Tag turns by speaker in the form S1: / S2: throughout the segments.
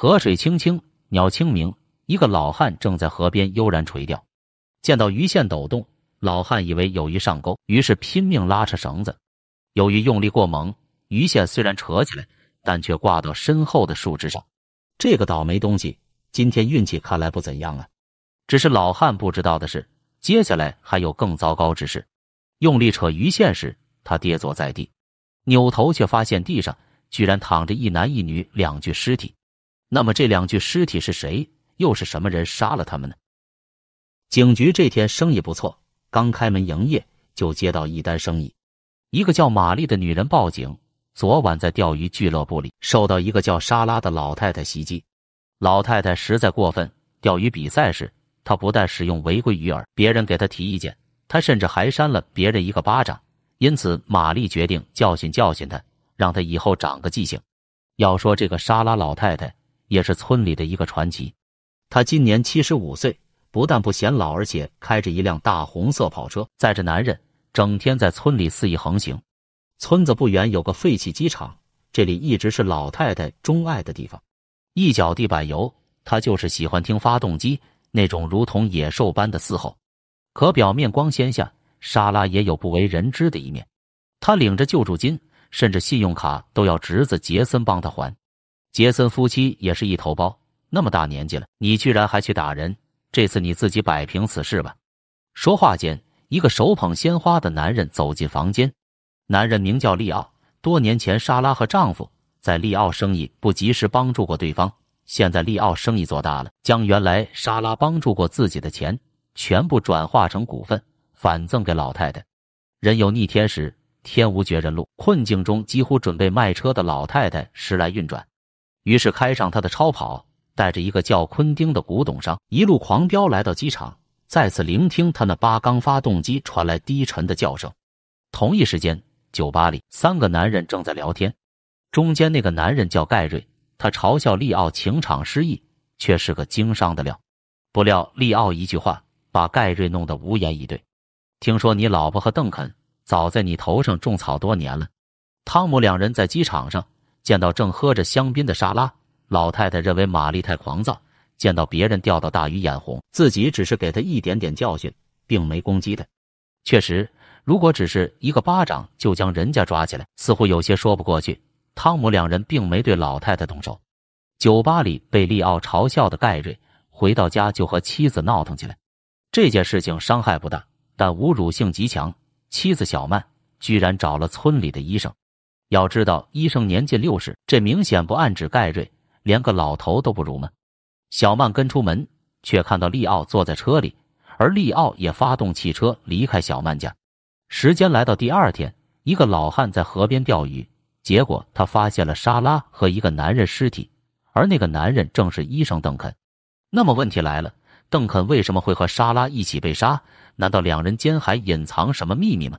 S1: 河水清清，鸟清明。一个老汉正在河边悠然垂钓，见到鱼线抖动，老汉以为有鱼上钩，于是拼命拉扯绳子。由于用力过猛，鱼线虽然扯起来，但却挂到身后的树枝上。这个倒霉东西，今天运气看来不怎样啊！只是老汉不知道的是，接下来还有更糟糕之事。用力扯鱼线时，他跌坐在地，扭头却发现地上居然躺着一男一女两具尸体。那么这两具尸体是谁？又是什么人杀了他们呢？警局这天生意不错，刚开门营业就接到一单生意。一个叫玛丽的女人报警，昨晚在钓鱼俱乐部里受到一个叫莎拉的老太太袭击。老太太实在过分，钓鱼比赛时她不但使用违规鱼饵，别人给她提意见，她甚至还扇了别人一个巴掌。因此，玛丽决定教训教训她，让她以后长个记性。要说这个莎拉老太太。也是村里的一个传奇，他今年七十五岁，不但不显老，而且开着一辆大红色跑车，载着男人，整天在村里肆意横行。村子不远有个废弃机场，这里一直是老太太钟爱的地方。一脚地板油，他就是喜欢听发动机那种如同野兽般的嘶吼。可表面光鲜下，莎拉也有不为人知的一面。他领着救助金，甚至信用卡都要侄子杰森帮他还。杰森夫妻也是一头包，那么大年纪了，你居然还去打人！这次你自己摆平此事吧。说话间，一个手捧鲜花的男人走进房间。男人名叫利奥，多年前莎拉和丈夫在利奥生意不及时帮助过对方，现在利奥生意做大了，将原来莎拉帮助过自己的钱全部转化成股份，反赠给老太太。人有逆天时，天无绝人路，困境中几乎准备卖车的老太太，时来运转。于是开上他的超跑，带着一个叫昆丁的古董商，一路狂飙来到机场，再次聆听他那八缸发动机传来低沉的叫声。同一时间，酒吧里三个男人正在聊天，中间那个男人叫盖瑞，他嘲笑利奥情场失意，却是个经商的料。不料利奥一句话把盖瑞弄得无言以对。听说你老婆和邓肯早在你头上种草多年了。汤姆两人在机场上。见到正喝着香槟的沙拉，老太太认为玛丽太狂躁，见到别人钓到大鱼眼红，自己只是给她一点点教训，并没攻击她。确实，如果只是一个巴掌就将人家抓起来，似乎有些说不过去。汤姆两人并没对老太太动手。酒吧里被利奥嘲笑的盖瑞回到家就和妻子闹腾起来。这件事情伤害不大，但侮辱性极强。妻子小曼居然找了村里的医生。要知道，医生年近六十，这明显不暗指盖瑞连个老头都不如吗？小曼跟出门，却看到利奥坐在车里，而利奥也发动汽车离开小曼家。时间来到第二天，一个老汉在河边钓鱼，结果他发现了莎拉和一个男人尸体，而那个男人正是医生邓肯。那么问题来了，邓肯为什么会和莎拉一起被杀？难道两人间还隐藏什么秘密吗？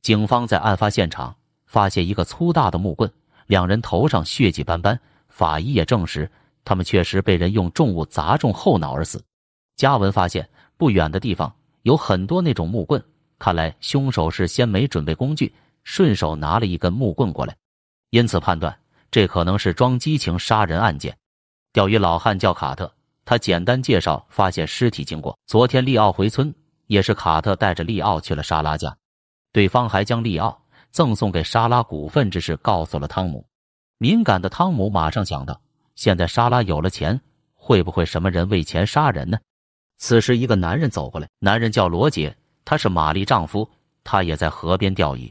S1: 警方在案发现场。发现一个粗大的木棍，两人头上血迹斑斑。法医也证实，他们确实被人用重物砸中后脑而死。嘉文发现不远的地方有很多那种木棍，看来凶手是先没准备工具，顺手拿了一根木棍过来。因此判断，这可能是装激情杀人案件。钓鱼老汉叫卡特，他简单介绍发现尸体经过。昨天利奥回村，也是卡特带着利奥去了莎拉家，对方还将利奥。赠送给莎拉股份之事告诉了汤姆，敏感的汤姆马上想到，现在莎拉有了钱，会不会什么人为钱杀人呢？此时，一个男人走过来，男人叫罗杰，他是玛丽丈夫，他也在河边钓鱼。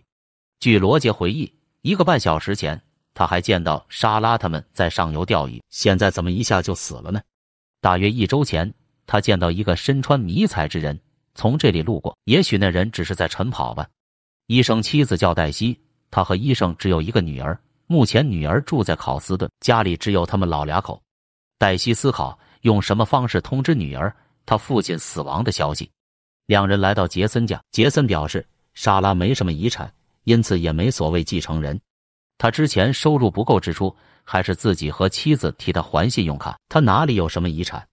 S1: 据罗杰回忆，一个半小时前他还见到莎拉他们在上游钓鱼，现在怎么一下就死了呢？大约一周前，他见到一个身穿迷彩之人从这里路过，也许那人只是在晨跑吧。医生妻子叫黛西，她和医生只有一个女儿，目前女儿住在考斯顿，家里只有他们老俩口。黛西思考用什么方式通知女儿她父亲死亡的消息。两人来到杰森家，杰森表示莎拉没什么遗产，因此也没所谓继承人。他之前收入不够支出，还是自己和妻子替他还信用卡。他哪里有什么遗产？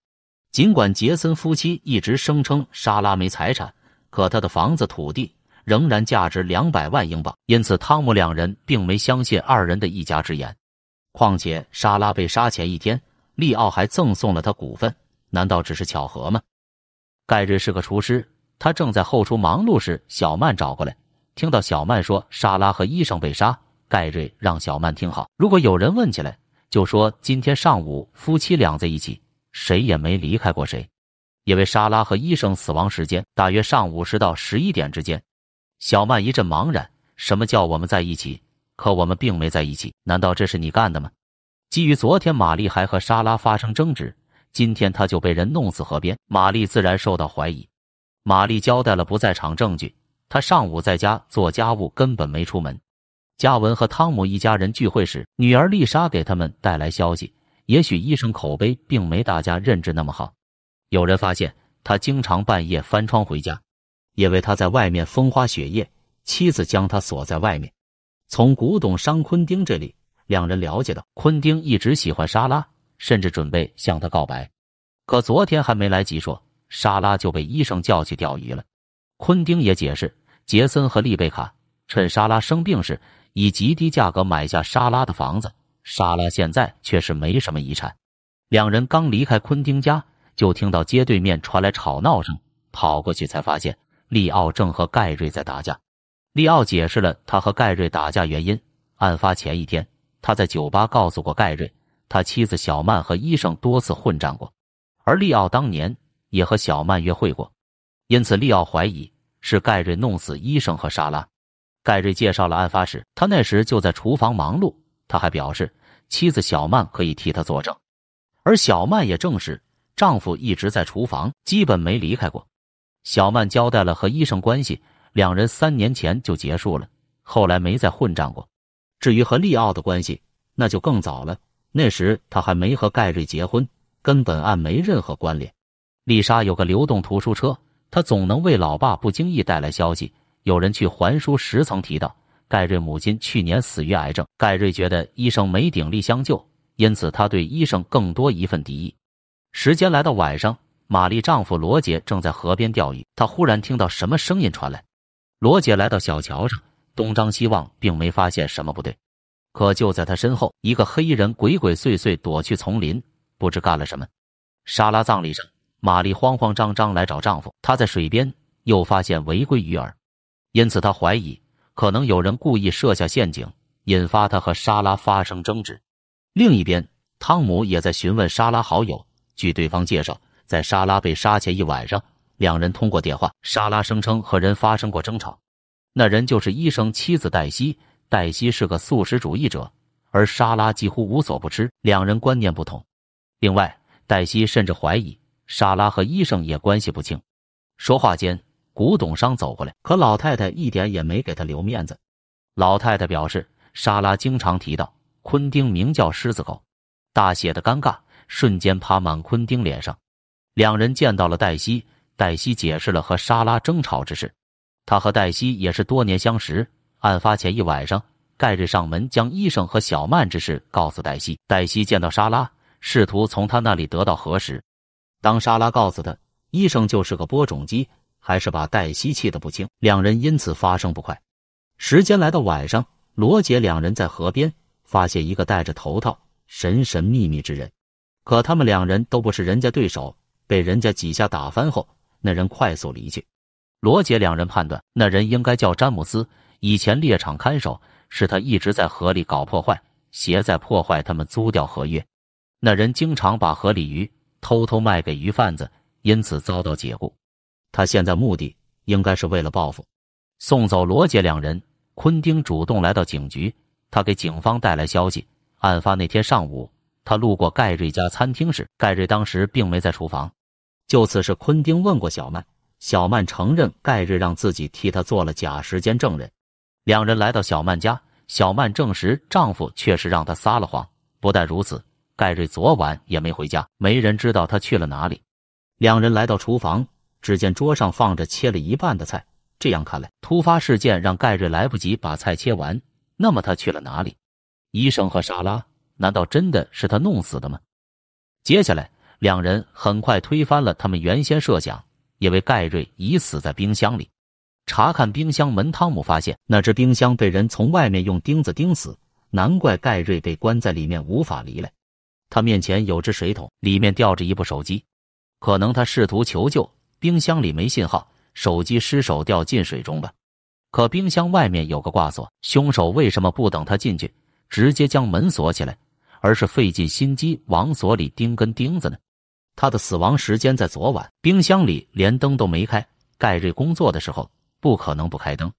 S1: 尽管杰森夫妻一直声称莎拉没财产，可他的房子、土地。仍然价值两百万英镑，因此汤姆两人并没相信二人的一家之言。况且莎拉被杀前一天，利奥还赠送了他股份，难道只是巧合吗？盖瑞是个厨师，他正在后厨忙碌时，小曼找过来，听到小曼说莎拉和医生被杀，盖瑞让小曼听好，如果有人问起来，就说今天上午夫妻俩在一起，谁也没离开过谁，因为莎拉和医生死亡时间大约上午十到十一点之间。小曼一阵茫然，什么叫我们在一起？可我们并没在一起，难道这是你干的吗？基于昨天玛丽还和莎拉发生争执，今天她就被人弄死河边，玛丽自然受到怀疑。玛丽交代了不在场证据，她上午在家做家务，根本没出门。嘉文和汤姆一家人聚会时，女儿丽莎给他们带来消息：也许医生口碑并没大家认知那么好，有人发现他经常半夜翻窗回家。因为他在外面风花雪月，妻子将他锁在外面。从古董商昆丁这里，两人了解到，昆丁一直喜欢莎拉，甚至准备向她告白。可昨天还没来及说，莎拉就被医生叫去钓鱼了。昆丁也解释，杰森和丽贝卡趁莎拉生病时，以极低价格买下莎拉的房子。莎拉现在却是没什么遗产。两人刚离开昆丁家，就听到街对面传来吵闹声，跑过去才发现。利奥正和盖瑞在打架。利奥解释了他和盖瑞打架原因：案发前一天，他在酒吧告诉过盖瑞，他妻子小曼和医生多次混战过，而利奥当年也和小曼约会过，因此利奥怀疑是盖瑞弄死医生和莎拉。盖瑞介绍了案发时，他那时就在厨房忙碌。他还表示，妻子小曼可以替他作证，而小曼也证实，丈夫一直在厨房，基本没离开过。小曼交代了和医生关系，两人三年前就结束了，后来没再混战过。至于和利奥的关系，那就更早了，那时他还没和盖瑞结婚，跟本案没任何关联。丽莎有个流动图书车，她总能为老爸不经意带来消息。有人去还书时曾提到，盖瑞母亲去年死于癌症。盖瑞觉得医生没鼎力相救，因此他对医生更多一份敌意。时间来到晚上。玛丽丈夫罗杰正在河边钓鱼，他忽然听到什么声音传来。罗杰来到小桥上，东张西望，并没发现什么不对。可就在他身后，一个黑衣人鬼鬼祟祟躲去丛林，不知干了什么。莎拉葬礼上，玛丽慌慌张张来找丈夫，他在水边又发现违规鱼饵，因此他怀疑可能有人故意设下陷阱，引发他和莎拉发生争执。另一边，汤姆也在询问莎拉好友，据对方介绍。在莎拉被杀前一晚上，两人通过电话。莎拉声称和人发生过争吵，那人就是医生妻子黛西。黛西是个素食主义者，而莎拉几乎无所不吃，两人观念不同。另外，黛西甚至怀疑莎拉和医生也关系不清。说话间，古董商走过来，可老太太一点也没给他留面子。老太太表示，莎拉经常提到昆丁名叫狮子狗，大写的尴尬瞬间爬满昆丁脸上。两人见到了黛西，黛西解释了和莎拉争吵之事。他和黛西也是多年相识。案发前一晚上，盖瑞上门将医生和小曼之事告诉黛西。黛西见到莎拉，试图从他那里得到核实。当莎拉告诉他医生就是个播种机，还是把黛西气得不轻。两人因此发生不快。时间来到晚上，罗杰两人在河边发现一个戴着头套、神神秘秘之人。可他们两人都不是人家对手。被人家几下打翻后，那人快速离去。罗杰两人判断，那人应该叫詹姆斯，以前猎场看守，是他一直在河里搞破坏，鞋在破坏他们租钓合约。那人经常把河里鱼偷偷卖给鱼贩子，因此遭到解雇。他现在目的应该是为了报复。送走罗杰两人，昆丁主动来到警局，他给警方带来消息：案发那天上午。他路过盖瑞家餐厅时，盖瑞当时并没在厨房。就此事，昆丁问过小曼，小曼承认盖瑞让自己替他做了假时间证人。两人来到小曼家，小曼证实丈夫确实让她撒了谎。不但如此，盖瑞昨晚也没回家，没人知道他去了哪里。两人来到厨房，只见桌上放着切了一半的菜。这样看来，突发事件让盖瑞来不及把菜切完。那么他去了哪里？医生和莎拉。难道真的是他弄死的吗？接下来，两人很快推翻了他们原先设想，因为盖瑞已死在冰箱里。查看冰箱门，汤姆发现那只冰箱被人从外面用钉子钉死，难怪盖瑞被关在里面无法离来。他面前有只水桶，里面吊着一部手机，可能他试图求救。冰箱里没信号，手机失手掉进水中吧？可冰箱外面有个挂锁，凶手为什么不等他进去，直接将门锁起来？而是费尽心机往锁里钉根钉子呢。他的死亡时间在昨晚，冰箱里连灯都没开。盖瑞工作的时候不可能不开灯。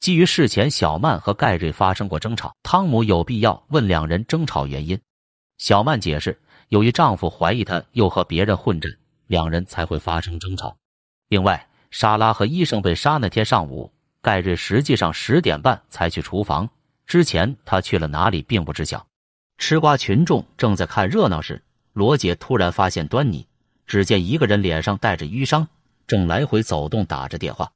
S1: 基于事前小曼和盖瑞发生过争吵，汤姆有必要问两人争吵原因。小曼解释，由于丈夫怀疑她又和别人混着，两人才会发生争吵。另外，莎拉和医生被杀那天上午，盖瑞实际上十点半才去厨房，之前他去了哪里并不知晓。吃瓜群众正在看热闹时，罗杰突然发现端倪。只见一个人脸上带着淤伤，正来回走动，打着电话。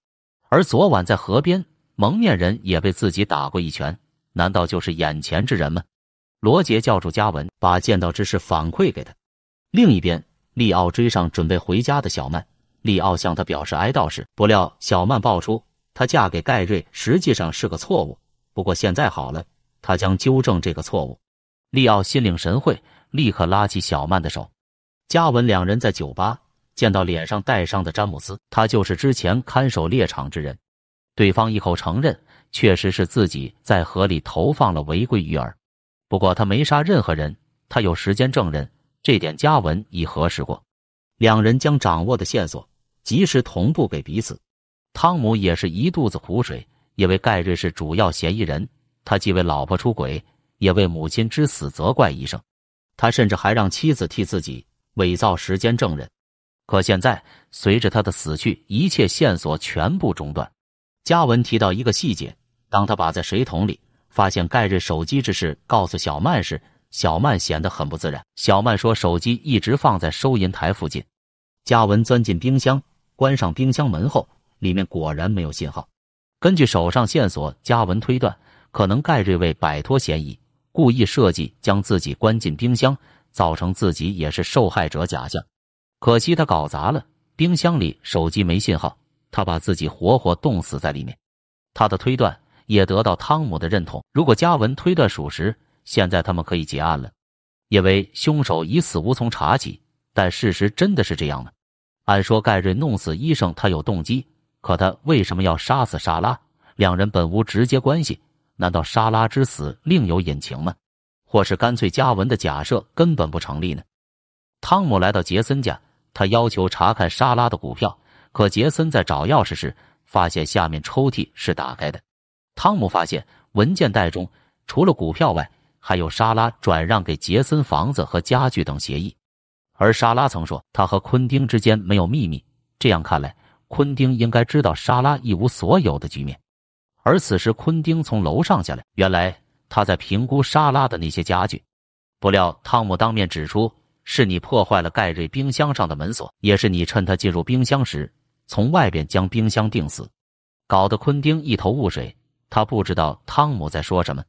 S1: 而昨晚在河边，蒙面人也被自己打过一拳，难道就是眼前之人吗？罗杰叫住嘉文，把见到之事反馈给他。另一边，利奥追上准备回家的小曼。利奥向他表示哀悼时，不料小曼爆出她嫁给盖瑞实际上是个错误。不过现在好了，她将纠正这个错误。利奥心领神会，立刻拉起小曼的手。嘉文两人在酒吧见到脸上带伤的詹姆斯，他就是之前看守猎场之人。对方一口承认，确实是自己在河里投放了违规鱼饵。不过他没杀任何人，他有时间证人，这点嘉文已核实过。两人将掌握的线索及时同步给彼此。汤姆也是一肚子苦水，因为盖瑞是主要嫌疑人，他既为老婆出轨。也为母亲之死责怪医生，他甚至还让妻子替自己伪造时间证人。可现在随着他的死去，一切线索全部中断。嘉文提到一个细节：当他把在水桶里发现盖瑞手机之事告诉小曼时，小曼显得很不自然。小曼说，手机一直放在收银台附近。嘉文钻进冰箱，关上冰箱门后，里面果然没有信号。根据手上线索，嘉文推断，可能盖瑞为摆脱嫌疑。故意设计将自己关进冰箱，造成自己也是受害者假象。可惜他搞砸了，冰箱里手机没信号，他把自己活活冻死在里面。他的推断也得到汤姆的认同。如果嘉文推断属实，现在他们可以结案了，因为凶手已死无从查起。但事实真的是这样吗？按说盖瑞弄死医生，他有动机，可他为什么要杀死莎拉？两人本无直接关系。难道莎拉之死另有隐情吗？或是干脆嘉文的假设根本不成立呢？汤姆来到杰森家，他要求查看莎拉的股票。可杰森在找钥匙时，发现下面抽屉是打开的。汤姆发现文件袋中除了股票外，还有莎拉转让给杰森房子和家具等协议。而莎拉曾说她和昆丁之间没有秘密。这样看来，昆丁应该知道莎拉一无所有的局面。而此时，昆丁从楼上下来。原来他在评估莎拉的那些家具。不料，汤姆当面指出：“是你破坏了盖瑞冰箱上的门锁，也是你趁他进入冰箱时，从外边将冰箱钉死。”搞得昆丁一头雾水，他不知道汤姆在说什么。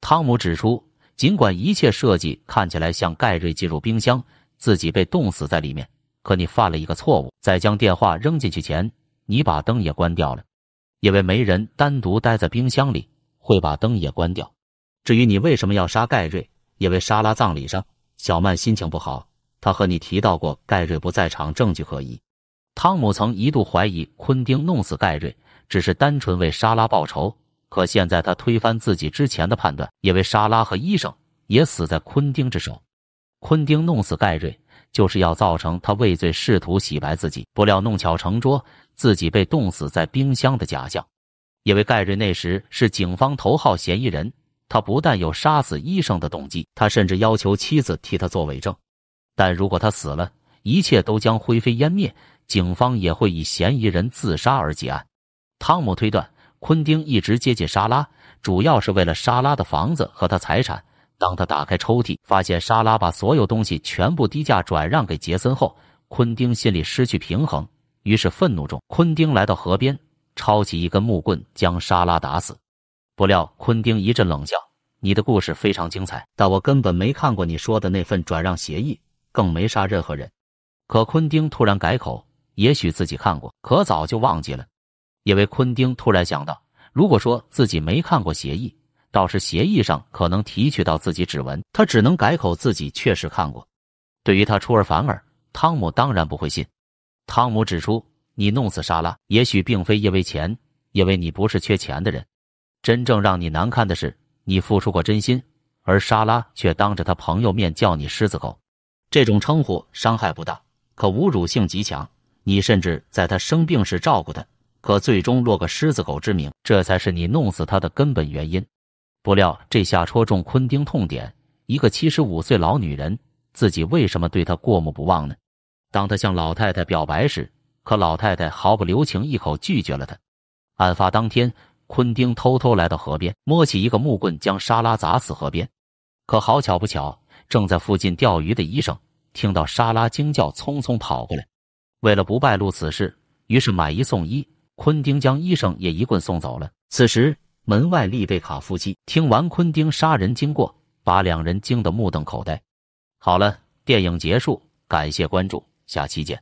S1: 汤姆指出：“尽管一切设计看起来像盖瑞进入冰箱，自己被冻死在里面，可你犯了一个错误，在将电话扔进去前，你把灯也关掉了。”因为没人单独待在冰箱里，会把灯也关掉。至于你为什么要杀盖瑞，因为莎拉葬礼上小曼心情不好，她和你提到过盖瑞不在场证据可疑。汤姆曾一度怀疑昆丁弄死盖瑞只是单纯为莎拉报仇，可现在他推翻自己之前的判断，因为莎拉和医生也死在昆丁之手。昆丁弄死盖瑞。就是要造成他畏罪试图洗白自己，不料弄巧成拙，自己被冻死在冰箱的假象。因为盖瑞那时是警方头号嫌疑人，他不但有杀死医生的动机，他甚至要求妻子替他作伪证。但如果他死了，一切都将灰飞烟灭，警方也会以嫌疑人自杀而结案。汤姆推断，昆丁一直接近莎拉，主要是为了莎拉的房子和他财产。当他打开抽屉，发现莎拉把所有东西全部低价转让给杰森后，昆丁心里失去平衡，于是愤怒中，昆丁来到河边，抄起一根木棍将莎拉打死。不料，昆丁一阵冷笑：“你的故事非常精彩，但我根本没看过你说的那份转让协议，更没杀任何人。”可昆丁突然改口：“也许自己看过，可早就忘记了。”因为昆丁突然想到，如果说自己没看过协议，倒是协议上可能提取到自己指纹，他只能改口自己确实看过。对于他出尔反尔，汤姆当然不会信。汤姆指出，你弄死莎拉也许并非因为钱，因为你不是缺钱的人。真正让你难堪的是，你付出过真心，而莎拉却当着他朋友面叫你“狮子狗”。这种称呼伤害不大，可侮辱性极强。你甚至在他生病时照顾他，可最终落个“狮子狗”之名，这才是你弄死他的根本原因。不料这下戳中昆丁痛点，一个七十五岁老女人，自己为什么对她过目不忘呢？当他向老太太表白时，可老太太毫不留情，一口拒绝了他。案发当天，昆丁偷偷来到河边，摸起一个木棍，将莎拉砸死河边。可好巧不巧，正在附近钓鱼的医生听到莎拉惊叫，匆匆跑过来。为了不败露此事，于是买一送一，昆丁将医生也一棍送走了。此时。门外丽贝卡夫妻听完昆丁杀人经过，把两人惊得目瞪口呆。好了，电影结束，感谢关注，下期见。